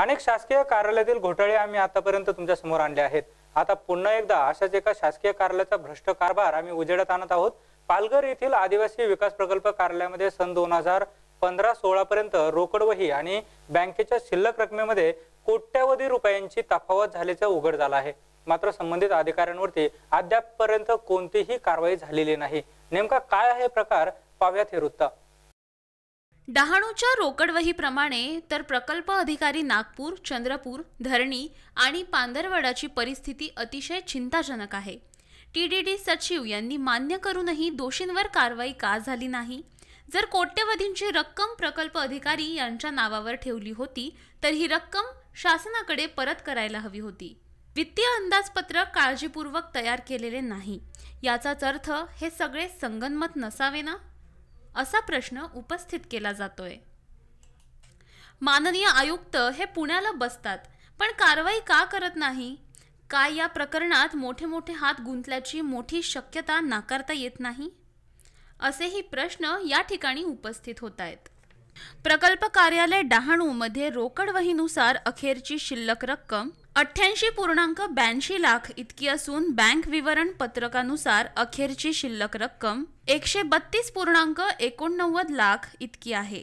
अनेक शासकीय कार्यालयातील घोटाळे आम्ही आतापर्यंत तुमच्या समोर आणले आहेत आता पुन्हा एकदा अशाच एका शासकीय कार्यालयाचा भ्रष्ट कारभार आम्ही उजेडात आणत आहोत पालघर येथील आदिवासी विकास प्रकल्प कार्यालयामध्ये सन दोन हजार पंधरा सोळा पर्यंत वही आणि बँकेच्या शिल्लक रकमेमध्ये कोट्यावधी रुपयांची तफावत झाल्याचं उघड झालं आहे मात्र संबंधित अधिकाऱ्यांवरती पर्यंत कोणतीही कारवाई झालेली नाही नेमका काय आहे प्रकार पाहूयात हे वृत्त डहाणूच्या रोकडवहीप्रमाणे तर प्रकल्प अधिकारी नागपूर चंद्रपूर धरणी आणि पांदरवडाची परिस्थिती अतिशय चिंताजनक आहे टी डी डी सचिव यांनी मान्य करूनही दोषींवर कारवाई का झाली नाही जर कोट्यवधींची रक्कम प्रकल्प अधिकारी यांच्या नावावर ठेवली होती तर ही रक्कम शासनाकडे परत करायला हवी होती वित्तीय अंदाजपत्रक काळजीपूर्वक तयार केलेले नाही याचाच अर्थ हे सगळे संगनमत नसावे ना असा प्रश्न उपस्थित केला जातोय माननीय आयुक्त हे पुण्याला बसतात पण कारवाई का करत नाही काय या प्रकरणात मोठे मोठे हात गुंतल्याची मोठी शक्यता नाकारता येत नाही असेही प्रश्न या ठिकाणी उपस्थित होत आहेत प्रकल्प कार्यालय डहाणू मध्ये रोकड वहीनुसार अखेरची शिल्लक रक्कम अठ्ठ्याऐंशी पूर्णांक ब्याऐंशी लाख इतकी असून बँक विवरण पत्रकानुसार अखेरची शिल्लक रक्कम एकशे बत्तीस पूर्णांक एकोणनव्वद लाख इतकी आहे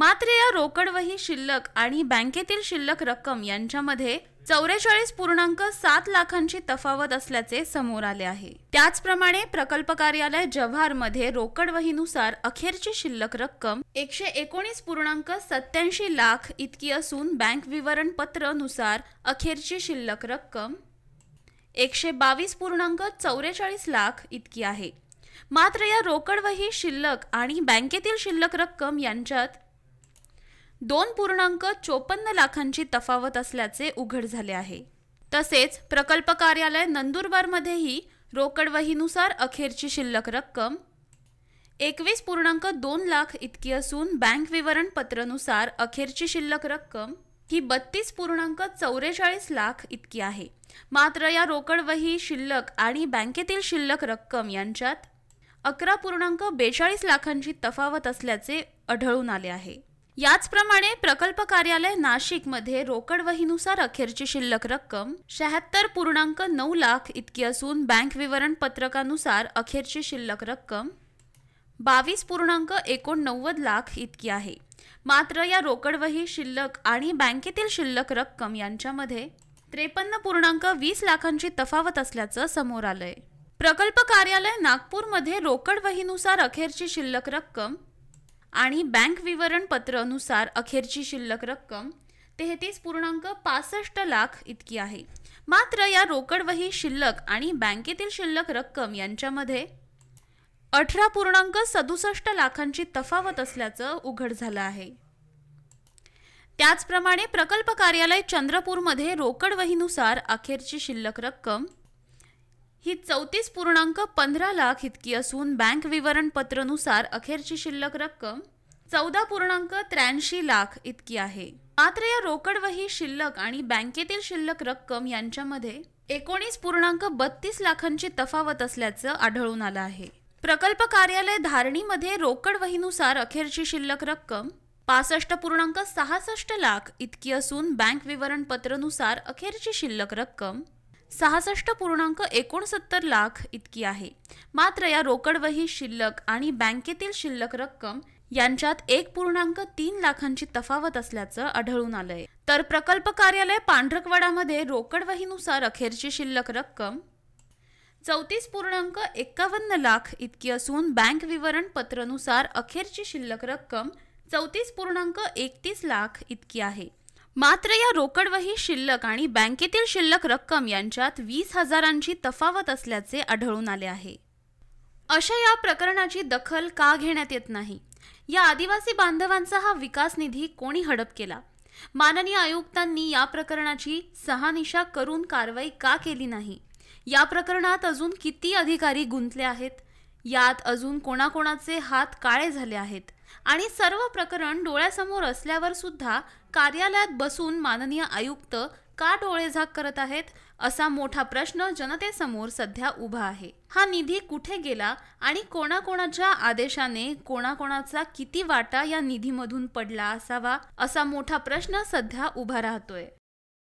मात्र या रोकडवही शिल्लक आणि बँकेतील शिल्लक रक्कम यांच्यामध्ये चौवेचाळीस पूर्णांक सात लाखांची तफावत असल्याचे समोर आले आहे त्याचप्रमाणे प्रकल्प कार्यालय जव्हारमध्ये रोकड वहीनुसार अखेरची शिल्लक रक्कम एकशे एकोणीस पूर्णांक सत्याऐंशी लाख इतकी असून बँक विवरण पत्र नुसार अखेरची शिल्लक रक्कम एकशे बावीस पूर्णांक चौवेचाळीस लाख इतकी आहे मात्र या रोकड वही शिल्लक आणि बँकेतील शिल्लक रक्कम यांच्यात दोन पूर्णांक चोपन्न लाखांची तफावत असल्याचे उघड झाले आहे तसेच प्रकल्प कार्यालय नंदुरबारमध्येही रोकडवहीनुसार अखेरची शिल्लक रक्कम एकवीस पूर्णांक दोन लाख इतकी असून बँक विवरणपत्रानुसार अखेरची शिल्लक रक्कम ही बत्तीस पूर्णांक चौवेचाळीस लाख इतकी आहे मात्र या रोकडवही शिल्लक आणि बँकेतील शिल्लक रक्कम यांच्यात अकरा पूर्णांक बेचाळीस लाखांची तफावत असल्याचे आढळून आले आहे याचप्रमाणे प्रकल्प कार्यालय नाशिकमध्ये रोकड वहीनुसार अखेरची शिल्लक रक्कम शहात्तर पूर्णांक नऊ लाख इतकी असून बँक विवरण पत्रकानुसार अखेरची शिल्लक रक्कम बावीस पूर्णांक एकोणनव्वद लाख इतकी आहे मात्र या रोकडवही शिल्लक आणि बँकेतील शिल्लक रक्कम यांच्यामध्ये त्रेपन्न पूर्णांक वीस लाखांची तफावत असल्याचं समोर आलंय प्रकल्प कार्यालय नागपूरमध्ये रोकड वहीनुसार अखेरची शिल्लक रक्कम आणि बँक विवरणपत्रानुसार अखेरची शिल्लक रक्कम तेहतीस पूर्णांक पासष्ट लाख इतकी आहे मात्र या रोकडवही शिल्लक आणि बँकेतील शिल्लक रक्कम यांच्यामध्ये अठरा पूर्णांक सदुसष्ट लाखांची तफावत असल्याचं उघड झालं आहे त्याचप्रमाणे प्रकल्प कार्यालय चंद्रपूरमध्ये रोकड वहीनुसार अखेरची शिल्लक रक्कम ही चौतीस पूर्णांक पंधरा लाख इतकी असून बँक विवरणपत्रनुसार अखेरची शिल्लक रक्कम चौदा पूर्णांक त्र्याऐंशी लाख इतकी आहे मात्र या रोकडवही शिल्लक आणि बँकेतील शिल्लक रक्कम यांच्यामध्ये एकोणीस पूर्णांक बत्तीस लाखांची तफावत असल्याचं आढळून आलं आहे प्रकल्प कार्यालय धारणीमध्ये रोकड वहीनुसार अखेरची शिल्लक रक्कम पासष्ट पूर्णांक सहासष्ट लाख इतकी असून बँक विवरणपत्रनुसार अखेरची शिल्लक रक्कम सहासष्ट पूर्णांक एकोणसत्तर लाख इतकी आहे मात्र या रोकडवही शिल्लक आणि बँकेतील शिल्लक रक्कम यांच्यात एक पूर्णांक तीन लाखांची तफावत असल्याचं आढळून आलंय तर प्रकल्प कार्यालय पांढरकवाडामध्ये रोकडवहीनुसार अखेरची शिल्लक रक्कम चौतीस पूर्णांक एक्कावन्न लाख इतकी असून बँक विवरण पत्रनुसार अखेरची शिल्लक रक्कम चौतीस पूर्णांक एकतीस लाख इतकी आहे मात्र या रोकडवही शिल्लक आणि बँकेतील शिल्लक रक्कम यांच्यात वीस हजारांची तफावत असल्याचे आढळून आले आहे अशा या प्रकरणाची दखल का घेण्यात येत नाही या आदिवासी बांधवांचा हा विकास निधी कोणी हडप केला माननीय आयुक्तांनी या प्रकरणाची सहानिशा करून कारवाई का केली नाही या प्रकरणात अजून किती अधिकारी गुंतले आहेत यात अजून कोणाकोणाचे हात काळे झाले आहेत आणि सर्व प्रकरण डोळ्यासमोर असल्यावर सुद्धा कार्यालयात बसून माननीय आयुक्त का डोळे झाक करत आहेत असा मोठा प्रश्न जनतेसमोर सध्या उभा आहे हा निधी कुठे गेला आणि कोणाकोणाच्या आदेशाने कोणाकोणाचा किती वाटा या निधीमधून पडला असावा असा मोठा प्रश्न सध्या उभा राहतोय